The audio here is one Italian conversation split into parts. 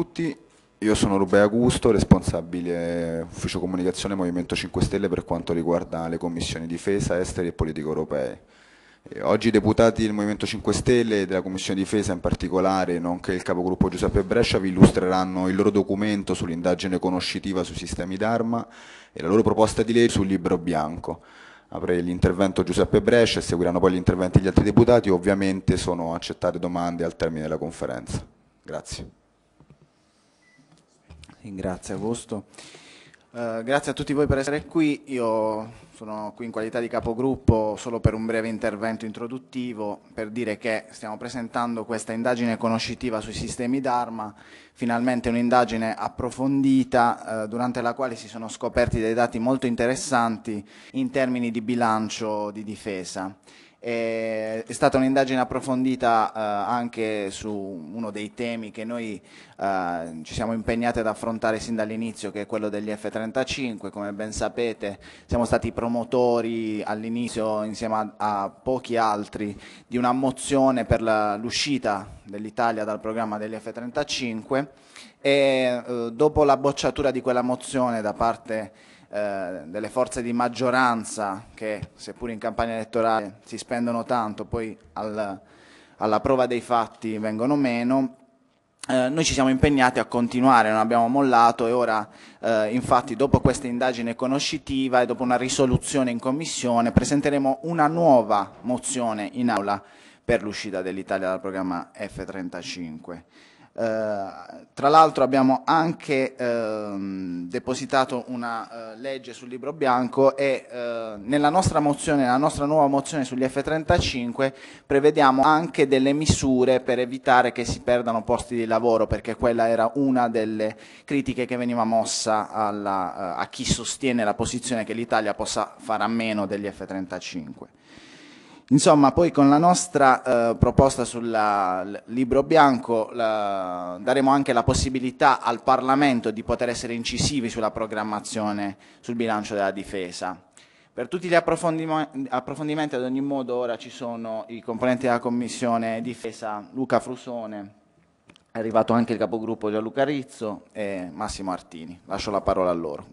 tutti, io sono Rubè Augusto, responsabile ufficio comunicazione Movimento 5 Stelle per quanto riguarda le commissioni difesa, esteri e politiche europee. oggi i deputati del Movimento 5 Stelle e della Commissione Difesa in particolare, nonché il capogruppo Giuseppe Brescia, vi illustreranno il loro documento sull'indagine conoscitiva sui sistemi d'arma e la loro proposta di legge sul libro bianco. Avrei l'intervento Giuseppe Brescia e seguiranno poi gli interventi degli altri deputati, ovviamente sono accettate domande al termine della conferenza. Grazie. Grazie Augusto. Uh, eh, grazie a tutti voi per essere qui, io sono qui in qualità di capogruppo solo per un breve intervento introduttivo per dire che stiamo presentando questa indagine conoscitiva sui sistemi d'arma, finalmente un'indagine approfondita uh, durante la quale si sono scoperti dei dati molto interessanti in termini di bilancio di difesa. Eh, è stata un'indagine approfondita eh, anche su uno dei temi che noi eh, ci siamo impegnati ad affrontare sin dall'inizio, che è quello degli F-35. Come ben sapete siamo stati promotori all'inizio, insieme a, a, pochi altri, di una mozione per l'uscita dell'Italia dal programma degli F-35 e eh, dopo la bocciatura di quella mozione da parte eh, delle forze di maggioranza che seppur in campagna elettorale si spendono tanto, poi al, alla prova dei fatti vengono meno. Eh, noi ci siamo impegnati a continuare, non abbiamo mollato e ora eh, infatti dopo questa indagine conoscitiva e dopo una risoluzione in commissione presenteremo una nuova mozione in aula per l'uscita dell'Italia dal programma F35 tra l'altro abbiamo anche ehm, depositato una eh, legge sul libro bianco e eh, nella nostra mozione, nella nostra nuova mozione sugli F35 prevediamo anche delle misure per evitare che si perdano posti di lavoro perché quella era una delle critiche che veniva mossa alla, eh, a chi sostiene la posizione che l'Italia possa fare a meno degli F35. Insomma, poi con la nostra eh, proposta sul libro bianco la, daremo anche la possibilità al Parlamento di poter essere incisivi sulla programmazione sul bilancio della difesa. Per tutti gli approfondimenti, approfondimenti ad ogni modo ora ci sono i componenti della Commissione Difesa, Luca Frusone, è arrivato anche il capogruppo Gianluca Rizzo e Massimo Artini. Lascio la parola a loro.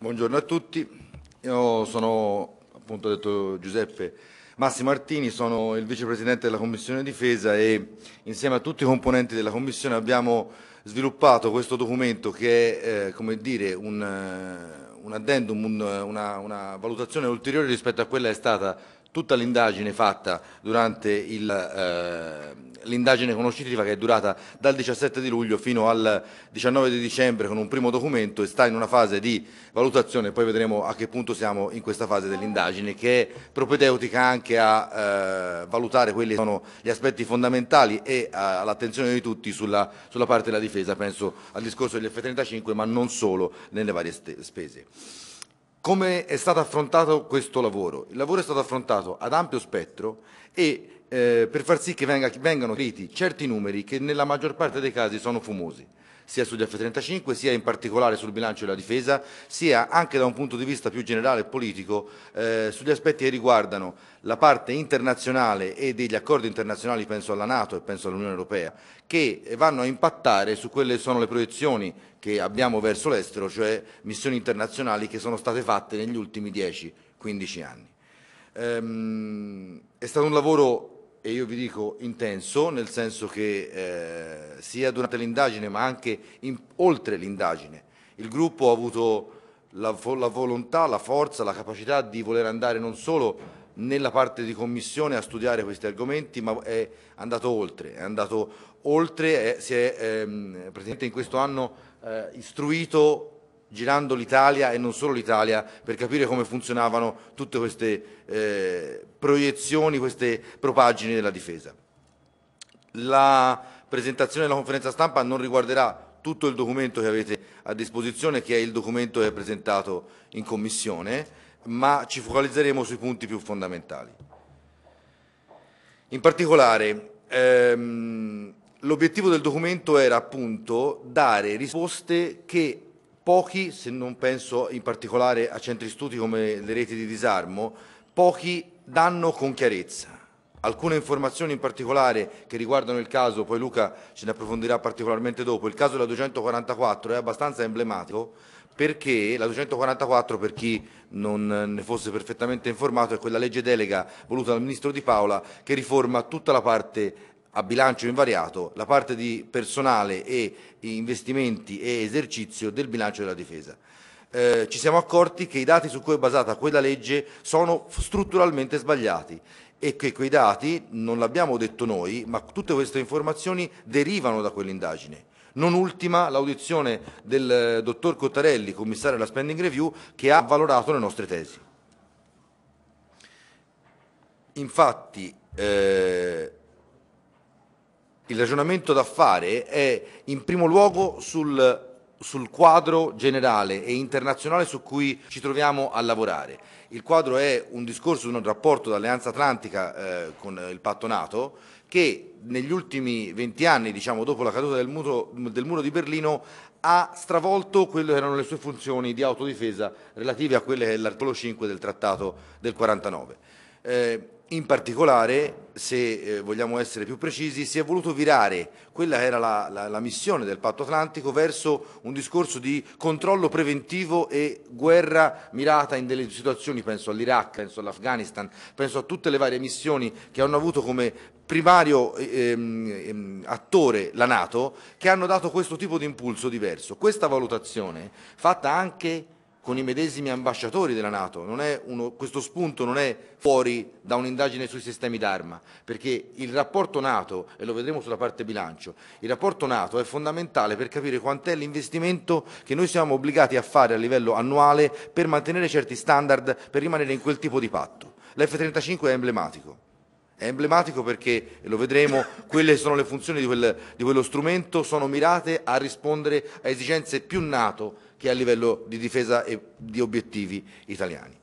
Buongiorno a tutti. Io sono, appunto detto Giuseppe, Massimo Artini, sono il vicepresidente della Commissione Difesa e insieme a tutti i componenti della Commissione abbiamo sviluppato questo documento che è eh, come dire, un, eh, un addendum, un, una, una valutazione ulteriore rispetto a quella che è stata tutta l'indagine fatta durante il... Eh, l'indagine conoscitiva che è durata dal 17 di luglio fino al 19 di dicembre con un primo documento e sta in una fase di valutazione, poi vedremo a che punto siamo in questa fase dell'indagine che è propedeutica anche a eh, valutare quelli che sono gli aspetti fondamentali e eh, all'attenzione di tutti sulla, sulla parte della difesa, penso al discorso degli F-35 ma non solo nelle varie spese. Come è stato affrontato questo lavoro? Il lavoro è stato affrontato ad ampio spettro e eh, per far sì che venga, vengano chiariti certi numeri che nella maggior parte dei casi sono fumosi sia sugli F-35 sia in particolare sul bilancio della difesa, sia anche da un punto di vista più generale e politico eh, sugli aspetti che riguardano la parte internazionale e degli accordi internazionali, penso alla Nato e penso all'Unione Europea, che vanno a impattare su quelle che sono le proiezioni che abbiamo verso l'estero, cioè missioni internazionali che sono state fatte negli ultimi 10-15 anni. Ehm, è stato un lavoro e io vi dico intenso, nel senso che eh, sia durante l'indagine ma anche in, oltre l'indagine il gruppo ha avuto la, la, volontà, la forza, la capacità di voler andare non solo nella parte di commissione a studiare questi argomenti, ma è andato oltre, è andato oltre, è, si è ehm, praticamente in questo anno eh, istruito girando l'Italia e non solo l'Italia per capire come funzionavano tutte queste eh, proiezioni, queste propaggini della difesa. La presentazione della conferenza stampa non riguarderà tutto il documento che avete a disposizione, che è il documento che è presentato in Commissione, ma ci focalizzeremo sui punti più fondamentali. In particolare, ehm, l'obiettivo del documento era appunto dare risposte che pochi, se non penso in particolare a centri studi come le reti di disarmo, pochi danno con chiarezza. Alcune informazioni in particolare che riguardano il caso, poi Luca ce ne approfondirà particolarmente dopo, il caso della 244 è abbastanza emblematico perché la 244, per chi non ne fosse perfettamente informato, è quella legge delega voluta dal Ministro Di Paola che riforma tutta la parte a bilancio invariato, la parte di personale e investimenti e esercizio del bilancio della difesa eh, ci siamo accorti che i dati su cui è basata quella legge sono strutturalmente sbagliati e che quei dati non l'abbiamo detto noi, ma tutte queste informazioni derivano da quell'indagine. Non ultima l'audizione del eh, dottor Cottarelli, commissario della Spending Review, che ha valorato le nostre tesi. Infatti, eh, il ragionamento da fare è in primo luogo sul sul quadro generale e internazionale su cui ci troviamo a lavorare. Il quadro è un discorso, un rapporto d'alleanza Atlantica eh, con il patto NATO che negli ultimi 20 anni, diciamo dopo la caduta del muro, del muro di Berlino, ha stravolto quelle che erano le sue funzioni di autodifesa relative a quelle che è l'articolo 5 del trattato del 49. Eh, in particolare, se eh, vogliamo essere più precisi, si è voluto virare quella che era la, la, la, missione del patto atlantico verso un discorso di controllo preventivo e guerra mirata in delle situazioni, penso all'Iraq, penso all'Afghanistan, penso a tutte le varie missioni che hanno avuto come primario ehm, ehm attore la Nato, che hanno dato questo tipo di impulso diverso. Questa valutazione, fatta anche con i medesimi ambasciatori della Nato. Uno, questo spunto non è fuori da un'indagine sui sistemi d'arma, perché il rapporto Nato, e lo vedremo sulla parte bilancio, il rapporto Nato è fondamentale per capire quant'è l'investimento che noi siamo obbligati a fare a livello annuale per mantenere certi standard, per rimanere in quel tipo di patto. L'F-35 è emblematico. È emblematico perché, e lo vedremo, quelle sono le funzioni di, quel, di quello strumento, sono mirate a rispondere a esigenze più NATO che a livello di difesa e di obiettivi italiani.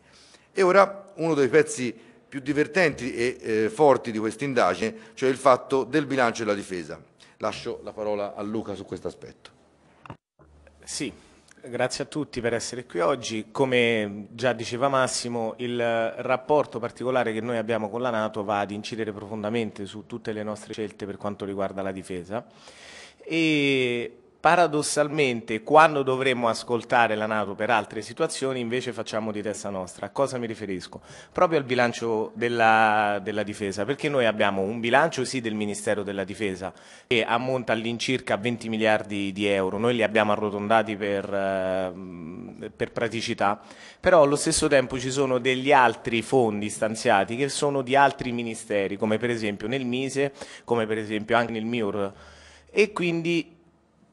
E ora uno dei pezzi più divertenti e eh, forti di questa indagine, cioè il fatto del bilancio della difesa. Lascio la parola a Luca su questo aspetto. Sì, grazie a tutti per essere qui oggi. Come già diceva Massimo, il rapporto particolare che noi abbiamo con la Nato va ad incidere profondamente su tutte le nostre scelte per quanto riguarda la difesa. E Paradossalmente, quando dovremmo ascoltare la Nato per altre situazioni, invece facciamo di testa nostra. A cosa mi riferisco? Proprio al bilancio della, della difesa, perché noi abbiamo un bilancio sì del Ministero della Difesa che ammonta all'incirca 20 miliardi di euro, noi li abbiamo arrotondati per, ehm, per praticità, però allo stesso tempo ci sono degli altri fondi stanziati che sono di altri ministeri, come per esempio nel Mise, come per esempio anche nel MIUR, e quindi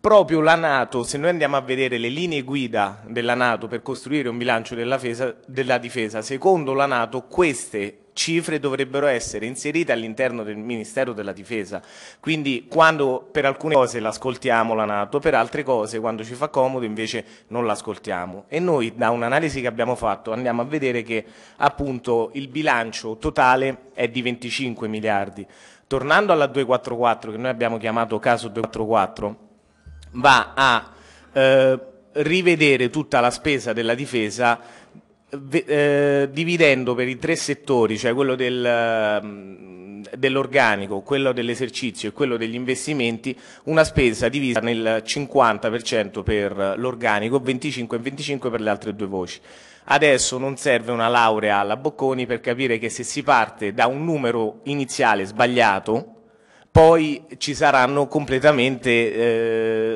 proprio la Nato, se noi andiamo a vedere le linee guida della Nato per costruire un bilancio della, fesa, della difesa, secondo la Nato queste cifre dovrebbero essere inserite all'interno del Ministero della Difesa. Quindi quando per alcune cose l'ascoltiamo la Nato, per altre cose quando ci fa comodo invece non l'ascoltiamo. E noi da un'analisi che abbiamo fatto andiamo a vedere che appunto il bilancio totale è di 25 miliardi. Tornando alla 244 che noi abbiamo chiamato caso 244, va a eh, rivedere tutta la spesa della difesa eh, dividendo per i tre settori, cioè quello del, mm, dell'organico, quello dell'esercizio e quello degli investimenti, una spesa divisa nel 50% per l'organico, 25 e 25 per le altre due voci. Adesso non serve una laurea alla Bocconi per capire che se si parte da un numero iniziale sbagliato, poi ci saranno completamente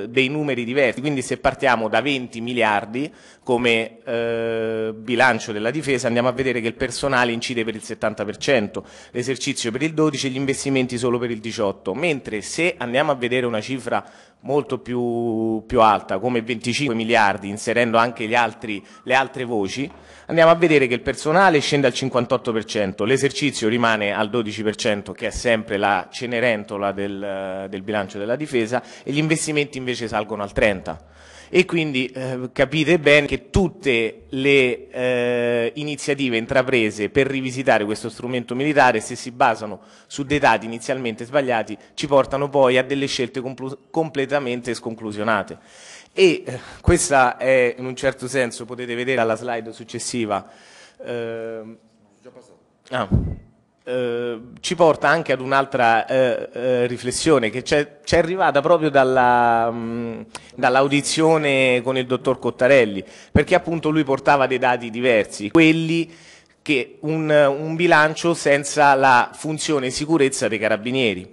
eh, dei numeri diversi. Quindi se partiamo da 20 miliardi come eh, bilancio della difesa andiamo a vedere che il personale incide per il 70%, l'esercizio per il 12% e gli investimenti solo per il 18%, mentre se andiamo a vedere una cifra molto più, più, alta, come 25 miliardi, inserendo anche altri, le altre voci, andiamo a vedere che il personale scende al 58%, l'esercizio rimane al 12%, che è sempre la cenerentola del, del bilancio della difesa, e gli investimenti invece salgono al 30% e quindi eh, capite bene che tutte le eh, iniziative intraprese per rivisitare questo strumento militare, se si basano su dei dati inizialmente sbagliati, ci portano poi a delle scelte completamente sconclusionate. E eh, questa è in un certo senso, potete vedere alla slide successiva. Ehm, ah. Eh, ci porta anche ad un'altra eh, eh riflessione che ci è arrivata proprio mm, dall'audizione dall con il dottor Cottarelli, perché appunto lui portava dei dati diversi, quelli che un, un bilancio senza la funzione sicurezza dei carabinieri,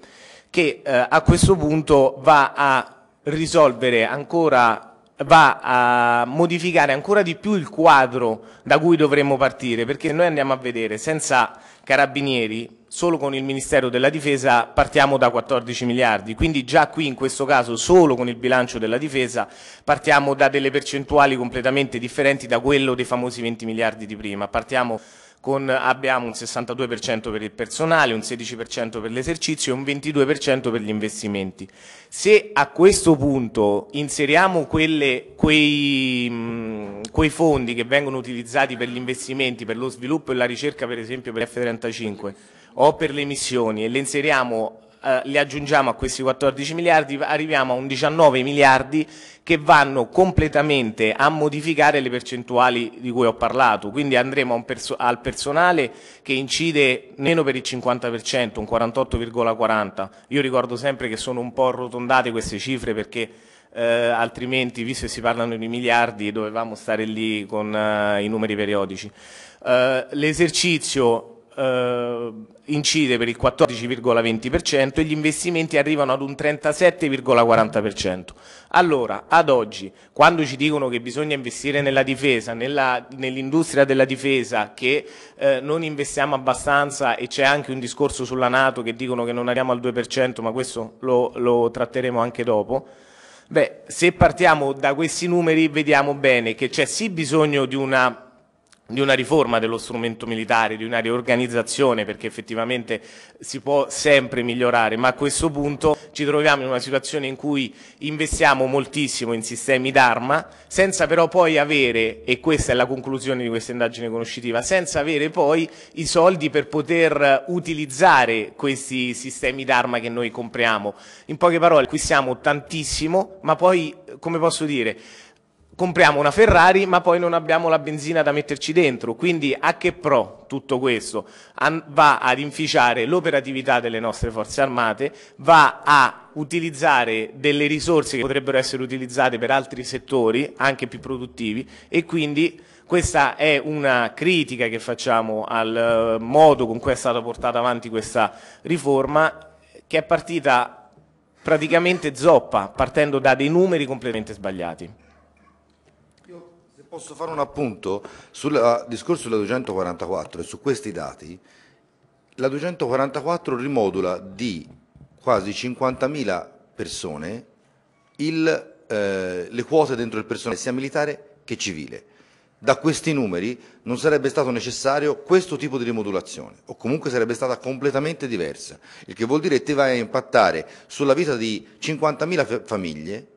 che eh, a questo punto va a risolvere ancora va a modificare ancora di più il quadro da cui dovremmo partire, perché noi andiamo a vedere senza carabinieri, solo con il Ministero della Difesa partiamo da 14 miliardi, quindi già qui in questo caso solo con il bilancio della Difesa partiamo da delle percentuali completamente differenti da quello dei famosi 20 miliardi di prima, partiamo con, abbiamo un 62% per il personale, un 16% per l'esercizio e un 22% per gli investimenti. Se a questo punto inseriamo quelle, quei, mh, quei, fondi che vengono utilizzati per gli investimenti, per lo sviluppo e la ricerca per esempio per F35 o per le missioni e le inseriamo eh, li aggiungiamo a questi 14 miliardi, arriviamo a un 19 miliardi che vanno completamente a modificare le percentuali di cui ho parlato, quindi andremo perso al personale che incide meno per il 50%, un 48,40%. Io ricordo sempre che sono un po' arrotondate queste cifre perché eh, altrimenti, visto che si parlano di miliardi, dovevamo stare lì con eh, i numeri periodici. Eh, l'esercizio eh, incide per il 14,20% e gli investimenti arrivano ad un 37,40%. Allora, ad oggi, quando ci dicono che bisogna investire nella difesa, nell'industria nell della difesa, che eh, non investiamo abbastanza e c'è anche un discorso sulla Nato che dicono che non arriviamo al 2%, ma questo lo, lo tratteremo anche dopo, Beh, se partiamo da questi numeri vediamo bene che c'è sì bisogno di una di una riforma dello strumento militare, di una riorganizzazione, perché effettivamente si può sempre migliorare, ma a questo punto ci troviamo in una situazione in cui investiamo moltissimo in sistemi d'arma, senza però poi avere, e questa è la conclusione di questa indagine conoscitiva, senza avere poi i soldi per poter utilizzare questi sistemi d'arma che noi compriamo. In poche parole, acquistiamo tantissimo, ma poi, come posso dire, compriamo una Ferrari ma poi non abbiamo la benzina da metterci dentro, quindi a che pro tutto questo? An va ad inficiare l'operatività delle nostre forze armate, va a utilizzare delle risorse che potrebbero essere utilizzate per altri settori, anche più produttivi, e quindi questa è una critica che facciamo al eh, modo con cui è stata portata avanti questa riforma, che è partita praticamente zoppa, partendo da dei numeri completamente sbagliati. Posso fare un appunto sul discorso della 244 e su questi dati? La 244 rimodula di quasi 50.000 persone il, eh, le quote dentro il personale sia militare che civile. Da questi numeri non sarebbe stato necessario questo tipo di rimodulazione o comunque sarebbe stata completamente diversa, il che vuol dire che ti vai a impattare sulla vita di 50.000 famiglie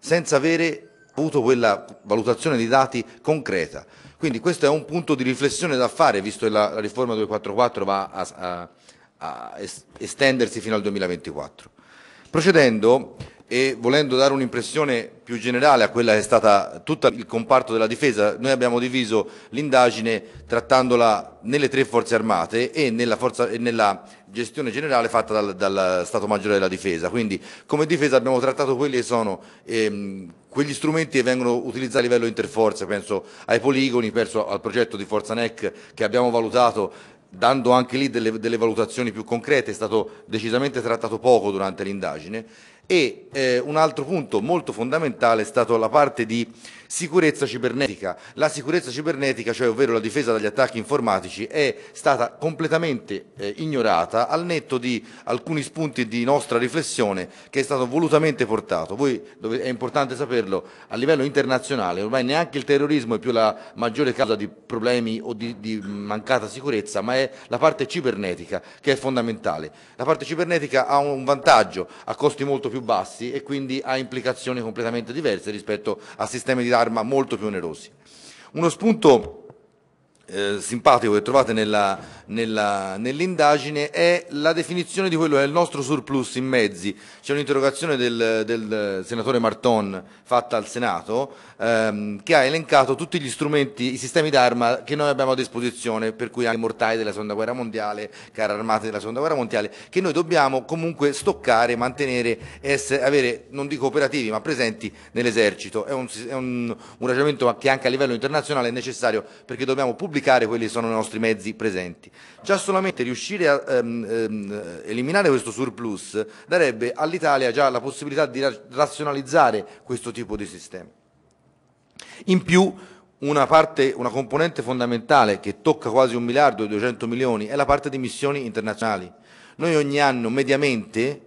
senza avere avuto quella valutazione di dati concreta. Quindi questo è un punto di riflessione da fare, visto che la, la riforma 244 va a, a, a estendersi fino al 2024. Procedendo, e volendo dare un'impressione più generale a quella che è stata tutto il comparto della difesa, noi abbiamo diviso l'indagine trattandola nelle tre forze armate e nella, forza, e nella gestione generale fatta dal, dal, Stato Maggiore della Difesa. Quindi come difesa abbiamo trattato quelli che sono ehm, quegli strumenti che vengono utilizzati a livello interforze, penso ai poligoni, penso al progetto di Forza NEC che abbiamo valutato dando anche lì delle, delle valutazioni più concrete, è stato decisamente trattato poco durante l'indagine e eh, un altro punto molto fondamentale è stata la parte di sicurezza cibernetica. La sicurezza cibernetica, cioè ovvero la difesa dagli attacchi informatici, è stata completamente eh, ignorata al netto di alcuni spunti di nostra riflessione che è stato volutamente portato. Voi dove, è importante saperlo, a livello internazionale ormai neanche il terrorismo è più la maggiore causa di problemi o di, di mancata sicurezza, ma è la parte cibernetica che è fondamentale. La parte cibernetica ha un vantaggio a costi molto più più bassi e quindi ha implicazioni completamente diverse rispetto a sistemi di arma molto più onerosi. Uno spunto eh, simpatico che trovate nell'indagine nell è la definizione di quello che è il nostro surplus in mezzi. C'è un'interrogazione del, del, senatore Marton fatta al Senato ehm, che ha elencato tutti gli strumenti, i sistemi d'arma che noi abbiamo a disposizione, per cui anche i mortai della seconda guerra mondiale, carri armate della seconda guerra mondiale, che noi dobbiamo comunque stoccare, mantenere essere, avere, non dico operativi, ma presenti nell'esercito. È, un, è un, un ragionamento che anche a livello internazionale è necessario perché dobbiamo pubblicare duplicare quelli che sono i nostri mezzi presenti. Già solamente riuscire a ehm, ehm, eliminare questo surplus darebbe all'Italia già la possibilità di ra razionalizzare questo tipo di sistema. In più, una, parte, una componente fondamentale che tocca quasi un miliardo e 200 milioni è la parte di missioni internazionali. Noi ogni anno mediamente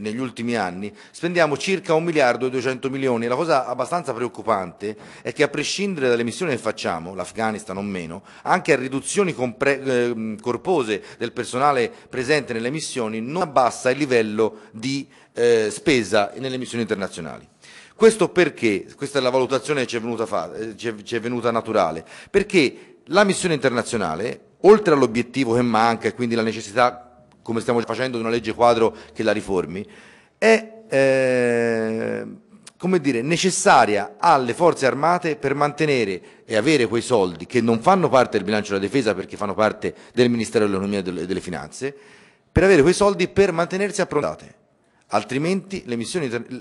negli ultimi anni spendiamo circa 1 miliardo e 200 milioni e la cosa abbastanza preoccupante è che a prescindere dalle missioni che facciamo, l'Afghanistan o meno, anche a riduzioni eh, corpose del personale presente nelle missioni non abbassa il livello di eh, spesa nelle missioni internazionali. Questo perché, questa è la valutazione che ci è venuta, ci è venuta naturale, perché la missione internazionale, oltre all'obiettivo che manca e quindi la necessità come stiamo facendo una legge quadro che la riformi, è eh, come dire, necessaria alle forze armate per mantenere e avere quei soldi che non fanno parte del bilancio della difesa perché fanno parte del Ministero dell'Economia e delle Finanze, per avere quei soldi per mantenersi approntate. Altrimenti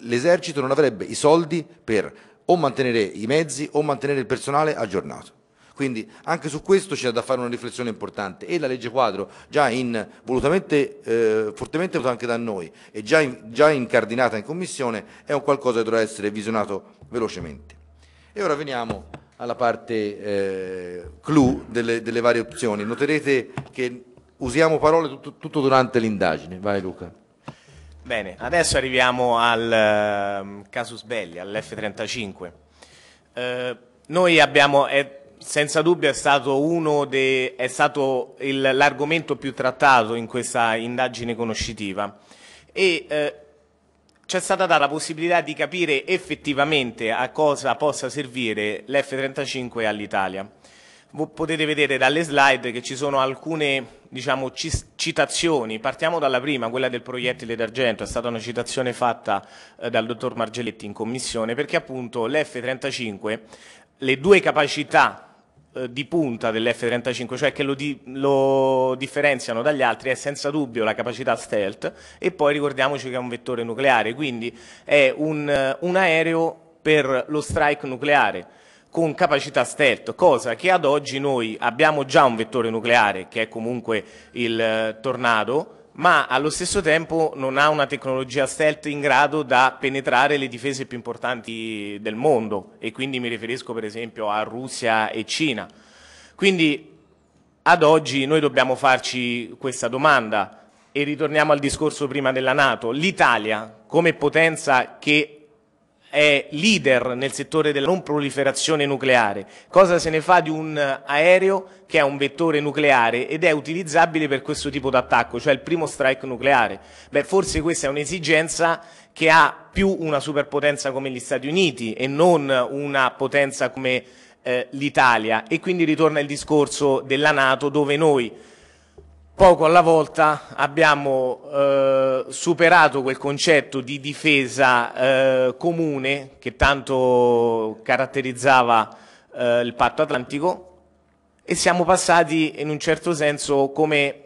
l'esercito non avrebbe i soldi per o mantenere i mezzi o mantenere il personale aggiornato. Quindi anche su questo c'è da fare una riflessione importante e la legge quadro, già in, volutamente, eh, fortemente votata anche da noi e già, in, già incardinata in Commissione, è un qualcosa che dovrà essere visionato velocemente. E ora veniamo alla parte eh, clou delle, delle, varie opzioni. Noterete che usiamo parole tutto, tutto durante l'indagine. Vai Luca. Bene, adesso arriviamo al um, casus belli, all'F-35. Eh, noi abbiamo, è senza dubbio è stato, de, è stato il, l'argomento più trattato in questa indagine conoscitiva e eh, è stata data la possibilità di capire effettivamente a cosa possa servire l'F-35 all'Italia. Voi potete vedere dalle slide che ci sono alcune diciamo, citazioni, partiamo dalla prima, quella del proiettile d'argento, è stata una citazione fatta eh, dal dottor Margeletti in commissione perché appunto l'F-35 le due capacità eh, di punta dell'F-35, cioè che lo, di, lo, differenziano dagli altri, è senza dubbio la capacità stealth e poi ricordiamoci che è un vettore nucleare, quindi è un, un aereo per lo strike nucleare con capacità stealth, cosa che ad oggi noi abbiamo già un vettore nucleare che è comunque il eh, Tornado, ma allo stesso tempo non ha una tecnologia stealth in grado da penetrare le difese più importanti del mondo e quindi mi riferisco per esempio a Russia e Cina. Quindi ad oggi noi dobbiamo farci questa domanda e ritorniamo al discorso prima della Nato. L'Italia come potenza che è leader nel settore della non proliferazione nucleare. Cosa se ne fa di un aereo che ha un vettore nucleare ed è utilizzabile per questo tipo d'attacco, cioè il primo strike nucleare? Beh, forse questa è un'esigenza che ha più una superpotenza come gli Stati Uniti e non una potenza come eh, l'Italia e quindi ritorna il discorso della Nato dove noi poco alla volta abbiamo eh, superato quel concetto di difesa eh, comune che tanto caratterizzava eh, il patto atlantico e siamo passati in un certo senso come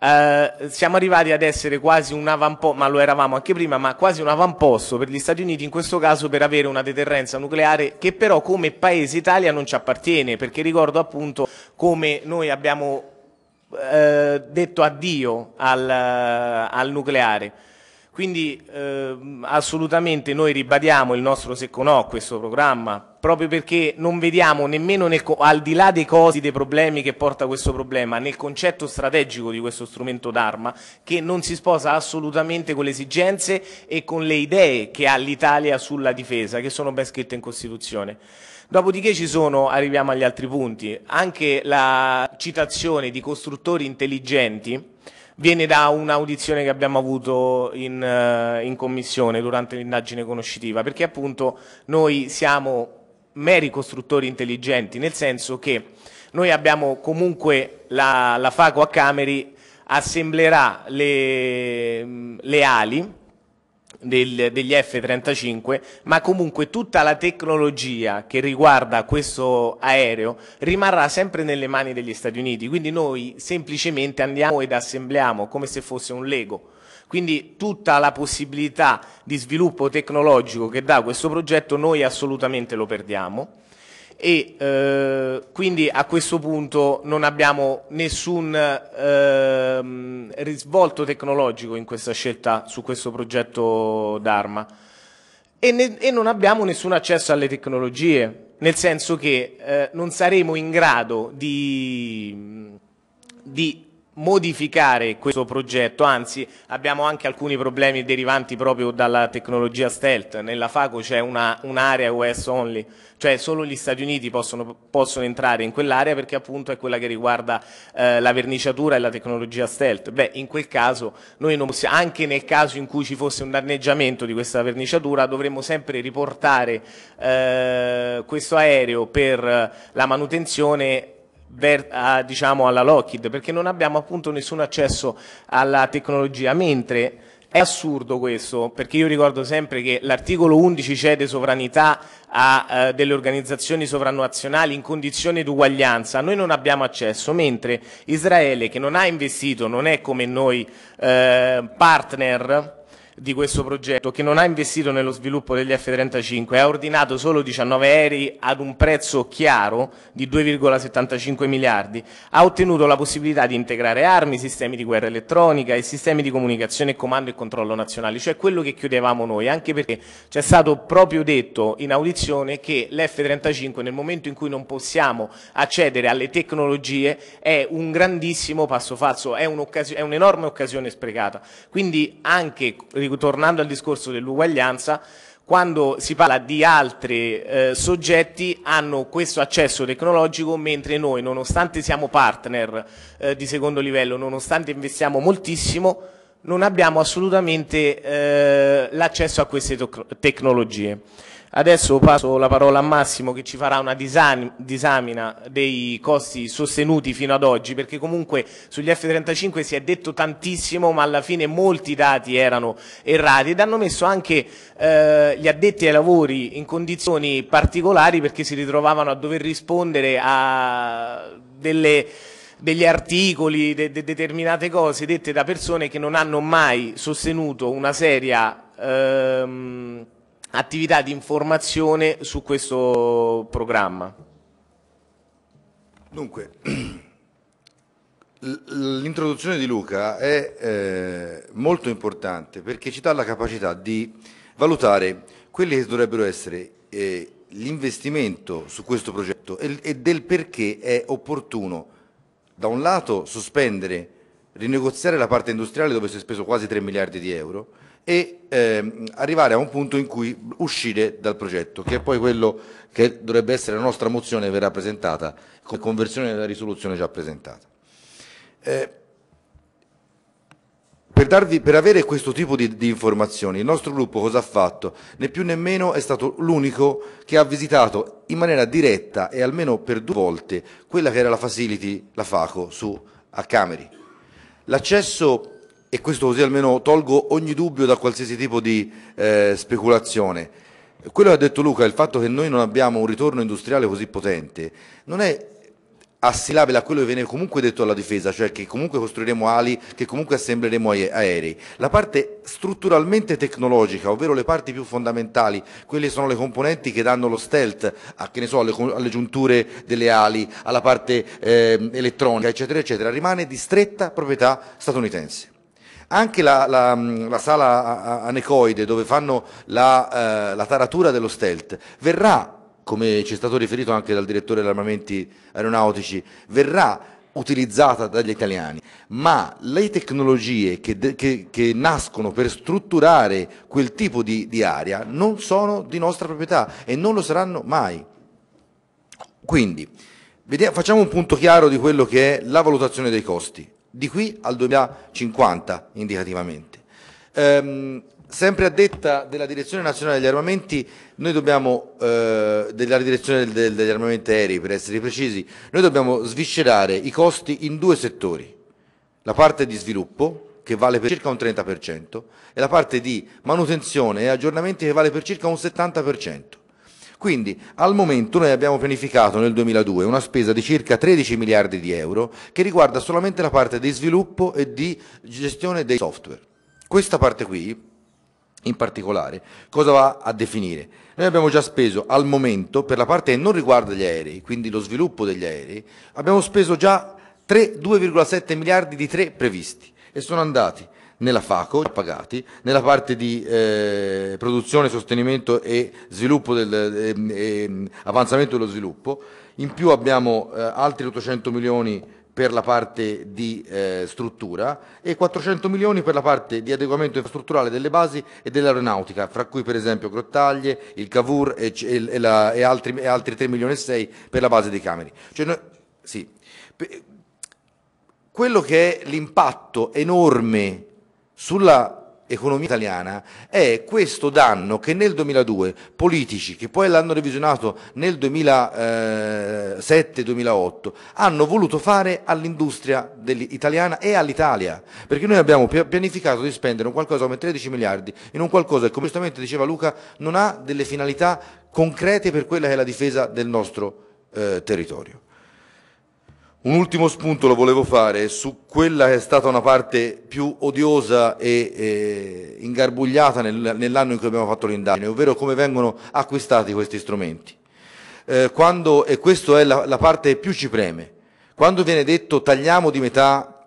eh, siamo arrivati ad essere quasi un avamposto, ma lo eravamo anche prima, ma quasi un avamposto per gli Stati Uniti in questo caso per avere una deterrenza nucleare che però come paese Italia non ci appartiene, perché ricordo appunto come noi abbiamo eh, detto addio al, al nucleare. Quindi eh, assolutamente noi ribadiamo il nostro secco no a questo programma, proprio perché non vediamo nemmeno nel, al di là dei cosi, dei problemi che porta questo problema, nel concetto strategico di questo strumento d'arma che non si sposa assolutamente con le esigenze e con le idee che ha l'Italia sulla difesa, che sono ben scritte in Costituzione. Dopodiché ci sono, arriviamo agli altri punti, anche la citazione di costruttori intelligenti viene da un'audizione che abbiamo avuto in, eh, in commissione durante l'indagine conoscitiva, perché appunto noi siamo meri costruttori intelligenti, nel senso che noi abbiamo comunque la, la Faco a Cameri assemblerà le, le ali del, degli F-35, ma comunque tutta la tecnologia che riguarda questo aereo rimarrà sempre nelle mani degli Stati Uniti, quindi noi semplicemente andiamo ed assembliamo come se fosse un Lego. Quindi tutta la possibilità di sviluppo tecnologico che dà questo progetto noi assolutamente lo perdiamo e eh, quindi a questo punto non abbiamo nessun eh, risvolto tecnologico in questa scelta su questo progetto d'arma e, e, non abbiamo nessun accesso alle tecnologie, nel senso che eh, non saremo in grado di, di modificare questo progetto, anzi abbiamo anche alcuni problemi derivanti proprio dalla tecnologia stealth, nella FACO c'è un'area un US only, cioè solo gli Stati Uniti possono, possono entrare in quell'area perché appunto è quella che riguarda eh, la verniciatura e la tecnologia stealth, beh in quel caso noi non possiamo, anche nel caso in cui ci fosse un danneggiamento di questa verniciatura dovremmo sempre riportare eh, questo aereo per la manutenzione ver, a, diciamo, alla Lockheed perché non abbiamo appunto nessun accesso alla tecnologia, mentre è assurdo questo, perché io ricordo sempre che l'articolo 11 cede sovranità a eh, delle organizzazioni sovranazionali in condizione di uguaglianza, noi non abbiamo accesso, mentre Israele che non ha investito, non è come noi eh, partner di questo progetto che non ha investito nello sviluppo degli F-35 ha ordinato solo 19 aerei ad un prezzo chiaro di 2,75 miliardi, ha ottenuto la possibilità di integrare armi, sistemi di guerra elettronica e sistemi di comunicazione, comando e controllo nazionali, cioè quello che chiudevamo noi, anche perché c'è stato proprio detto in audizione che l'F-35 nel momento in cui non possiamo accedere alle tecnologie è un grandissimo passo falso, è un'enorme occasione sprecata. Quindi anche ritornando al discorso dell'uguaglianza, quando si parla di altri eh, soggetti hanno questo accesso tecnologico mentre noi nonostante siamo partner eh, di secondo livello, nonostante investiamo moltissimo, non abbiamo assolutamente eh, l'accesso a queste tecnologie. Adesso passo la parola a Massimo che ci farà una disamina dei costi sostenuti fino ad oggi perché comunque sugli F-35 si è detto tantissimo ma alla fine molti dati erano errati ed hanno messo anche eh, gli addetti ai lavori in condizioni particolari perché si ritrovavano a dover rispondere a delle degli articoli, de, de determinate cose dette da persone che non hanno mai sostenuto una seria ehm, attività di informazione su questo programma? Dunque, l'introduzione di Luca è eh, molto importante perché ci dà la capacità di valutare quelli che dovrebbero essere eh, l'investimento su questo progetto e del perché è opportuno da un lato sospendere, rinegoziare la parte industriale dove si è speso quasi 3 miliardi di euro, e ehm, arrivare a un punto in cui uscire dal progetto, che è poi quello che dovrebbe essere la nostra mozione verrà presentata con conversione della risoluzione già presentata. Eh, per, darvi, per, avere questo tipo di, di, informazioni il nostro gruppo cosa ha fatto? Né più né meno è stato l'unico che ha visitato in maniera diretta e almeno per due volte quella che era la facility, la FACO, su, a Cameri. L'accesso e questo così almeno tolgo ogni dubbio da qualsiasi tipo di eh, speculazione. Quello che ha detto Luca, il fatto che noi non abbiamo un ritorno industriale così potente, non è assilabile a quello che viene comunque detto alla difesa, cioè che comunque costruiremo ali, che comunque assembleremo aerei. La parte strutturalmente tecnologica, ovvero le parti più fondamentali, quelle sono le componenti che danno lo stealth a, che so, alle, alle, giunture delle ali, alla parte eh, elettronica, eccetera, eccetera, rimane di stretta proprietà statunitense. Anche la, la, mm, la sala anecoide dove fanno la, eh, la taratura dello stealth verrà, come ci è stato riferito anche dal direttore degli armamenti aeronautici, verrà utilizzata dagli italiani, ma le tecnologie che, che, che nascono per strutturare quel tipo di, di area non sono di nostra proprietà e non lo saranno mai. Quindi, vediamo, facciamo un punto chiaro di quello che è la valutazione dei costi di qui al 2050 indicativamente. Ehm, sempre a detta della Direzione Nazionale degli Armamenti, noi dobbiamo, eh, della Direzione del, del, degli Armamenti Aerei per essere precisi, noi dobbiamo sviscerare i costi in due settori, la parte di sviluppo che vale per circa un 30% e la parte di manutenzione e aggiornamenti che vale per circa un 70%. Quindi al momento noi abbiamo pianificato nel 2002 una spesa di circa 13 miliardi di euro che riguarda solamente la parte di sviluppo e di gestione dei software. Questa parte qui in particolare, cosa va a definire? Noi abbiamo già speso al momento, per la parte che non riguarda gli aerei, quindi lo sviluppo degli aerei, abbiamo speso già 2,7 miliardi di 3 previsti e sono andati nella FACO, pagati, nella parte di eh, produzione, sostenimento e sviluppo del, eh, eh, avanzamento dello sviluppo, in più abbiamo eh, altri 800 milioni per la parte di eh, struttura e 400 milioni per la parte di adeguamento infrastrutturale delle basi e dell'aeronautica, fra cui per esempio Grottaglie, il Cavour e, e, e, la, e altri, altri, 3 milioni e 6 per la base dei Cameri. Cioè, no, sì, quello che è l'impatto enorme sulla economia italiana è questo danno che nel 2002 politici che poi l'hanno revisionato nel 2007-2008 hanno voluto fare all'industria italiana e all'Italia perché noi abbiamo pianificato di spendere un qualcosa come 13 miliardi in un qualcosa che come giustamente diceva Luca non ha delle finalità concrete per quella che è la difesa del nostro eh, territorio. Un ultimo spunto lo volevo fare su quella che è stata una parte più odiosa e eh, ingarbugliata nel, nell'anno in cui abbiamo fatto l'indagine, ovvero come vengono acquistati questi strumenti. Eh, quando, e questa è la, la parte più ci preme, quando viene detto tagliamo di metà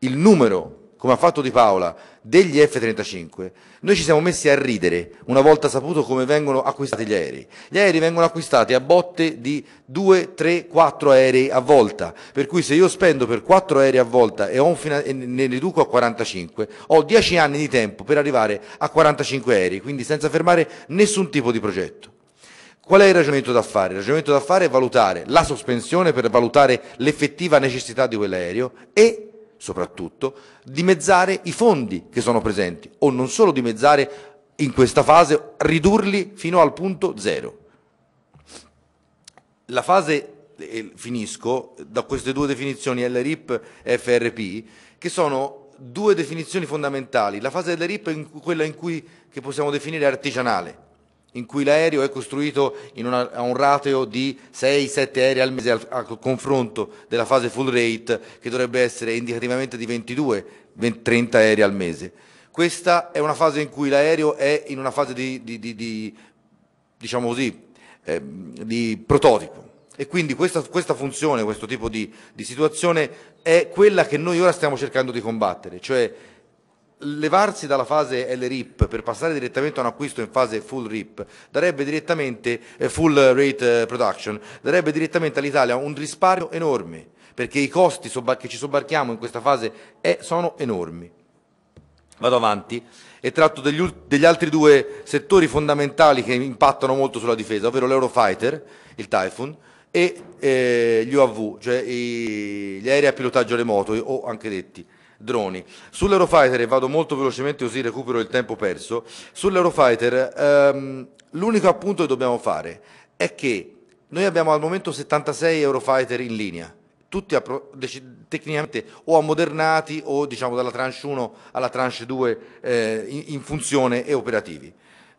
il numero, come ha fatto Di Paola, degli F-35, noi ci siamo messi a ridere una volta saputo come vengono acquistati gli aerei. Gli aerei vengono acquistati a botte di 2, 3, 4 aerei a volta, per cui se io spendo per 4 aerei a volta e, e ne riduco a 45, ho 10 anni di tempo per arrivare a 45 aerei, quindi senza fermare nessun tipo di progetto. Qual è il ragionamento da fare? Il ragionamento da fare è valutare la sospensione per valutare l'effettiva necessità di quell'aereo e soprattutto, dimezzare i fondi che sono presenti o non solo dimezzare in questa fase, ridurli fino al punto zero. La fase, eh, finisco, da queste due definizioni LRIP e FRP, che sono due definizioni fondamentali. La fase dell'RIP è quella in cui, che possiamo definire artigianale, in cui l'aereo è costruito una, a un rateo di 6-7 aerei al mese al, al, confronto della fase full rate che dovrebbe essere indicativamente di 22-30 aerei al mese. Questa è una fase in cui l'aereo è in una fase di, di, di, di diciamo così, eh, di prototipo e quindi questa, questa funzione, questo tipo di situazione è quella che noi ora stiamo cercando di combattere, cioè levarsi dalla fase LRIP per passare direttamente a un acquisto in fase full RIP darebbe direttamente eh, full rate eh, production darebbe direttamente all'Italia un risparmio enorme perché i costi che ci sobbarchiamo in questa fase eh, sono enormi. Vado avanti e tratto degli, degli altri due settori fondamentali che impattano molto sulla difesa, ovvero l'Eurofighter, il Typhoon, e eh, gli UAV, cioè i, gli aerei a pilotaggio remoto o anche detti droni. Sull'Eurofighter, e vado molto velocemente così recupero il tempo perso, sull'Eurofighter ehm, l'unico appunto che dobbiamo fare è che noi abbiamo al momento 76 Eurofighter in linea, tutti tecnicamente o ammodernati o diciamo dalla tranche 1 alla tranche 2 eh, in, in funzione e operativi.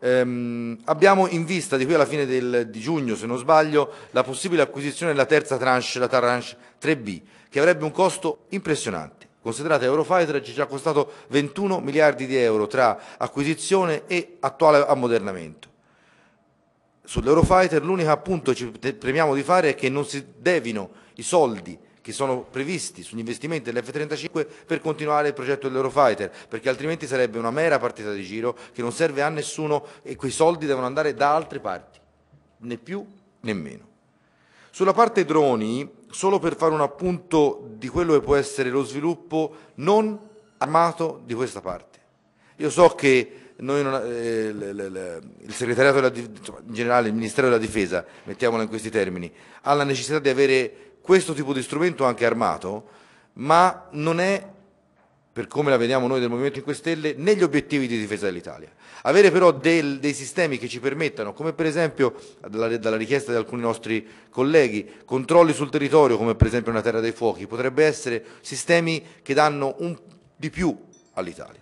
Um, abbiamo in vista di qui alla fine del, di giugno, se non sbaglio, la possibile acquisizione della terza tranche, la tranche 3B, che avrebbe un costo impressionante. Considerate Eurofighter ci ha già costato 21 miliardi di euro tra acquisizione e attuale ammodernamento. Sull'Eurofighter l'unico appunto ci premiamo di fare è che non si devino i soldi che sono previsti sugli investimenti dell'F-35 per continuare il progetto dell'Eurofighter, perché altrimenti sarebbe una mera partita di giro che non serve a nessuno e quei soldi devono andare da altre parti, né più né meno. Sulla parte droni solo per fare un appunto di quello che può essere lo sviluppo non armato di questa parte. Io so che non, eh, le, le, le, il segretariato della, in generale, il Ministero della Difesa, mettiamolo in questi termini, ha la necessità di avere questo tipo di strumento anche armato, ma non è per come la vediamo noi del Movimento 5 Stelle, negli obiettivi di difesa dell'Italia. Avere però del, dei sistemi che ci permettano, come per esempio dalla, dalla, richiesta di alcuni nostri colleghi, controlli sul territorio, come per esempio una terra dei fuochi, potrebbe essere sistemi che danno un, di più all'Italia.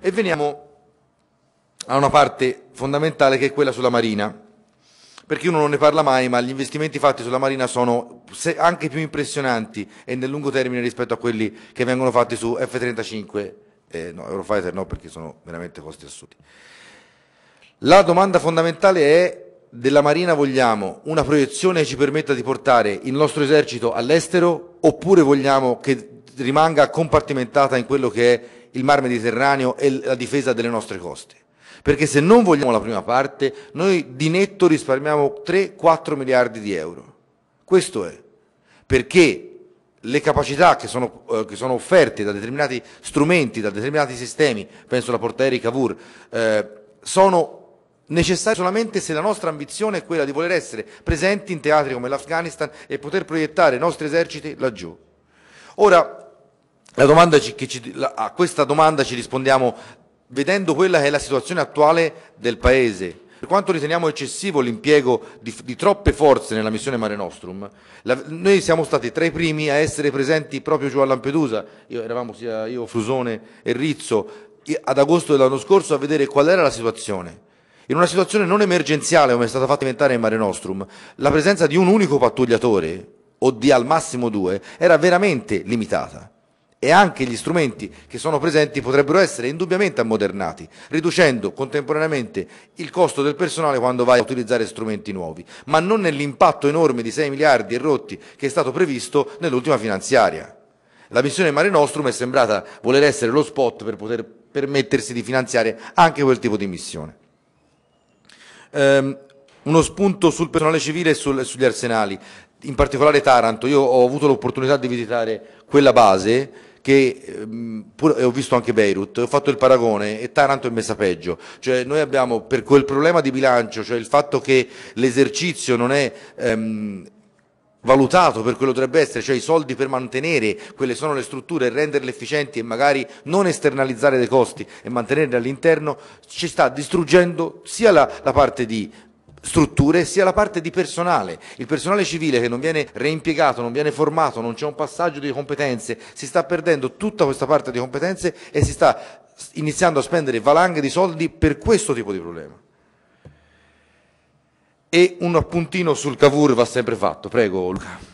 E veniamo a una parte fondamentale che è quella sulla Marina perché uno non ne parla mai, ma gli investimenti fatti sulla Marina sono anche più impressionanti e nel lungo termine rispetto a quelli che vengono fatti su F-35, eh, no, Eurofighter no, perché sono veramente costi assurdi. La domanda fondamentale è della Marina vogliamo una proiezione che ci permetta di portare il nostro esercito all'estero oppure vogliamo che rimanga compartimentata in quello che è il mar Mediterraneo e la difesa delle nostre coste? perché se non vogliamo la prima parte, noi di netto risparmiamo 3-4 miliardi di euro. Questo è, perché le capacità che sono, eh, che sono, offerte da determinati strumenti, da determinati sistemi, penso alla portaerei Cavour, eh, sono necessarie solamente se la nostra ambizione è quella di voler essere presenti in teatri come l'Afghanistan e poter proiettare i nostri eserciti laggiù. Ora, ci, ci, la, a questa domanda ci rispondiamo vedendo quella che è la situazione attuale del Paese, per quanto riteniamo eccessivo l'impiego di, di, troppe forze nella missione Mare Nostrum, la, noi siamo stati tra i primi a essere presenti proprio giù a Lampedusa, io, eravamo sia io, Frusone e Rizzo, ad agosto dell'anno scorso a vedere qual era la situazione. In una situazione non emergenziale come è stata fatta diventare in Mare Nostrum, la presenza di un unico pattugliatore o di al massimo due era veramente limitata e anche gli strumenti che sono presenti potrebbero essere indubbiamente ammodernati, riducendo contemporaneamente il costo del personale quando vai a utilizzare strumenti nuovi, ma non nell'impatto enorme di 6 miliardi e rotti che è stato previsto nell'ultima finanziaria. La missione Mare Nostrum è sembrata voler essere lo spot per poter permettersi di finanziare anche quel tipo di missione. Um, uno spunto sul personale civile e sul, sugli arsenali, in particolare Taranto. Io ho avuto l'opportunità di visitare quella base che ehm, pure, ho visto anche Beirut, ho fatto il paragone e Taranto è messa peggio, cioè noi abbiamo per quel problema di bilancio, cioè il fatto che l'esercizio non è ehm, valutato per quello che dovrebbe essere, cioè i soldi per mantenere quelle sono le strutture e renderle efficienti e magari non esternalizzare dei costi e mantenerle all'interno, ci sta distruggendo sia la, la parte di strutture sia la parte di personale, il personale civile che non viene reimpiegato, non viene formato, non c'è un passaggio di competenze, si sta perdendo tutta questa parte di competenze e si sta iniziando a spendere valanghe di soldi per questo tipo di problema. E un appuntino sul Cavour va sempre fatto, prego Luca.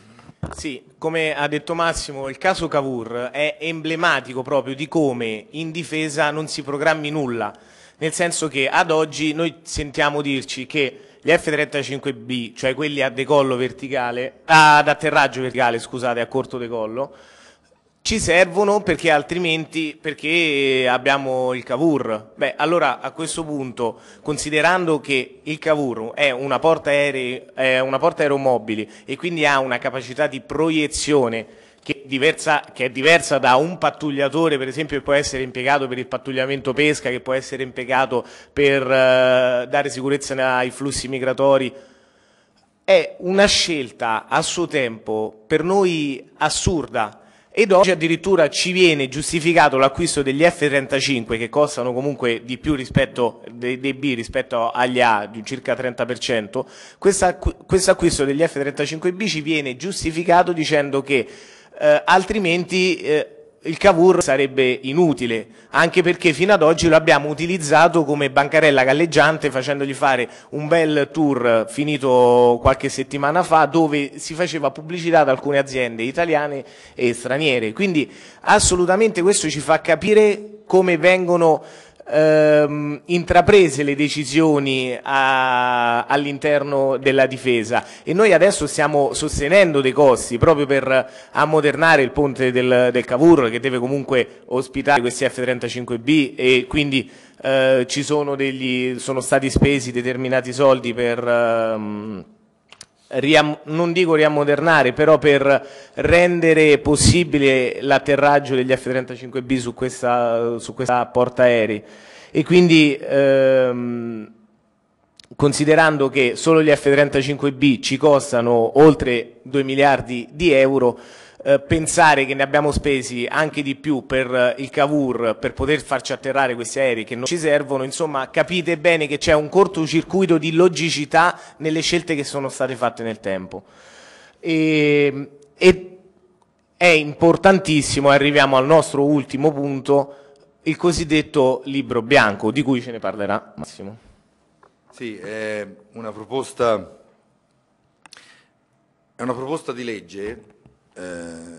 Sì, come ha detto Massimo, il caso Cavour è emblematico proprio di come in difesa non si programmi nulla, nel senso che ad oggi noi sentiamo dirci che gli F-35B, cioè quelli a decollo verticale, ah, ad atterraggio verticale, scusate, a corto decollo, ci servono perché altrimenti perché abbiamo il Cavour. Beh, allora a questo punto, considerando che il Cavour è una porta, è una porta aeromobili e quindi ha una capacità di proiezione diversa, che è diversa da un pattugliatore, per esempio, che può essere impiegato per il pattugliamento pesca, che può essere impiegato per eh, dare sicurezza ai flussi migratori è una scelta a suo tempo per noi assurda ed oggi addirittura ci viene giustificato l'acquisto degli F-35 che costano comunque di più rispetto dei, dei B rispetto agli A di circa 30%, questo acquisto degli F-35B ci viene giustificato dicendo che eh, altrimenti eh, il Cavour sarebbe inutile, anche perché fino ad oggi lo abbiamo utilizzato come bancarella galleggiante facendogli fare un bel tour eh, finito qualche settimana fa dove si faceva pubblicità ad alcune aziende italiane e straniere. Quindi assolutamente questo ci fa capire come vengono ehm, intraprese le decisioni all'interno della difesa e noi adesso stiamo sostenendo dei costi proprio per ammodernare il ponte del, del Cavour che deve comunque ospitare questi F-35B e quindi eh, ci sono, degli, sono stati spesi determinati soldi per... Ehm, non dico riammodernare, però per rendere possibile l'atterraggio degli F-35B su questa, su questa porta aerei. E quindi ehm, considerando che solo gli F-35B ci costano oltre 2 miliardi di euro, eh, pensare che ne abbiamo spesi anche di più per eh, il Cavour, per poter farci atterrare questi aerei che non ci servono, insomma capite bene che c'è un cortocircuito di logicità nelle scelte che sono state fatte nel tempo. E, e è importantissimo, arriviamo al nostro ultimo punto, il cosiddetto libro bianco, di cui ce ne parlerà Massimo. Sì, è una proposta, è una proposta di legge eh,